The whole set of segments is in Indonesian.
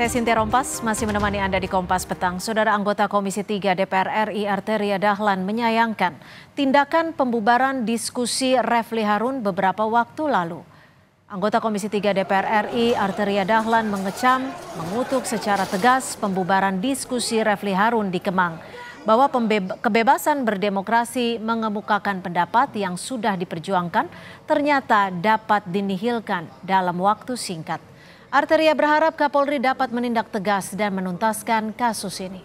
Saya Sintia Rompas, masih menemani Anda di Kompas Petang. Saudara anggota Komisi 3 DPR RI Arteria Dahlan menyayangkan tindakan pembubaran diskusi Refli Harun beberapa waktu lalu. Anggota Komisi 3 DPR RI Arteria Dahlan mengecam, mengutuk secara tegas pembubaran diskusi Refli Harun di Kemang bahwa kebebasan berdemokrasi mengemukakan pendapat yang sudah diperjuangkan ternyata dapat dinihilkan dalam waktu singkat. Arteria berharap Kapolri dapat menindak tegas dan menuntaskan kasus ini.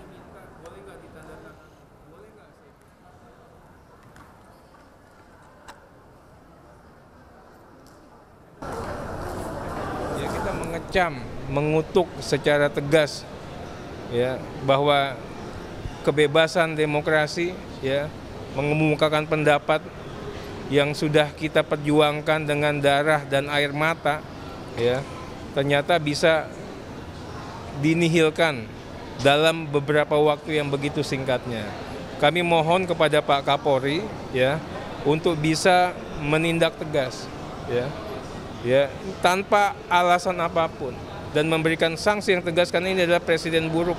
Ya kita mengecam, mengutuk secara tegas ya bahwa kebebasan demokrasi ya mengemukakan pendapat yang sudah kita perjuangkan dengan darah dan air mata ya ternyata bisa dinihilkan dalam beberapa waktu yang begitu singkatnya. Kami mohon kepada Pak Kapolri ya untuk bisa menindak tegas ya ya tanpa alasan apapun dan memberikan sanksi yang tegas karena ini adalah presiden buruk.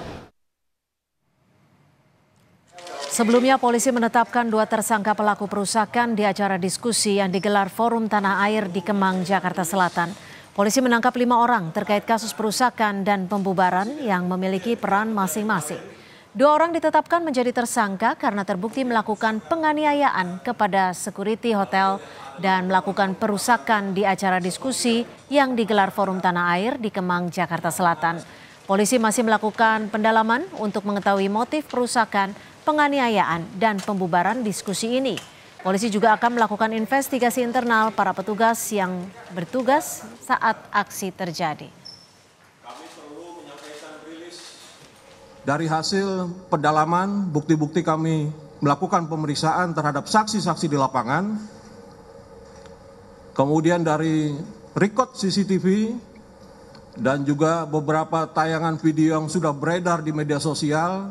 Sebelumnya polisi menetapkan dua tersangka pelaku perusakan di acara diskusi yang digelar Forum Tanah Air di Kemang, Jakarta Selatan. Polisi menangkap lima orang terkait kasus perusakan dan pembubaran yang memiliki peran masing-masing. Dua orang ditetapkan menjadi tersangka karena terbukti melakukan penganiayaan kepada security hotel dan melakukan perusakan di acara diskusi yang digelar Forum Tanah Air di Kemang, Jakarta Selatan. Polisi masih melakukan pendalaman untuk mengetahui motif perusakan, penganiayaan, dan pembubaran diskusi ini. Polisi juga akan melakukan investigasi internal para petugas yang bertugas saat aksi terjadi. Dari hasil pendalaman, bukti-bukti kami melakukan pemeriksaan terhadap saksi-saksi di lapangan. Kemudian dari record CCTV dan juga beberapa tayangan video yang sudah beredar di media sosial,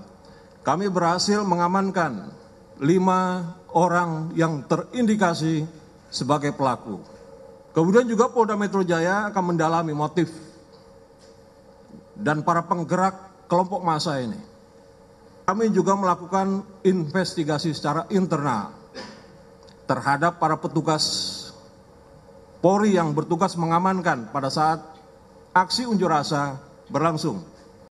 kami berhasil mengamankan lima orang yang terindikasi sebagai pelaku. Kemudian juga Polda Metro Jaya akan mendalami motif dan para penggerak kelompok massa ini. Kami juga melakukan investigasi secara internal terhadap para petugas Polri yang bertugas mengamankan pada saat aksi unjuk rasa berlangsung.